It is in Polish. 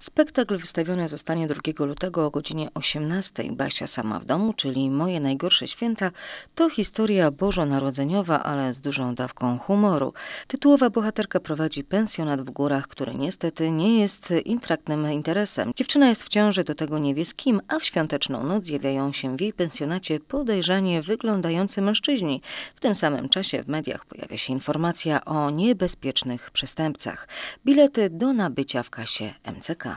Spektakl wystawiony zostanie 2 lutego o godzinie 18. Basia sama w domu, czyli Moje najgorsze święta, to historia bożonarodzeniowa, ale z dużą dawką humoru. Tytułowa bohaterka prowadzi pensjonat w górach, który niestety nie jest intraktnym interesem. Dziewczyna jest w ciąży, do tego nie wie z kim, a w świąteczną noc zjawiają się w jej pensjonacie podejrzanie wyglądający mężczyźni. W tym samym czasie w mediach pojawia się informacja o niebezpiecznych przestępcach. Bilety do nabycia w kasie MCK.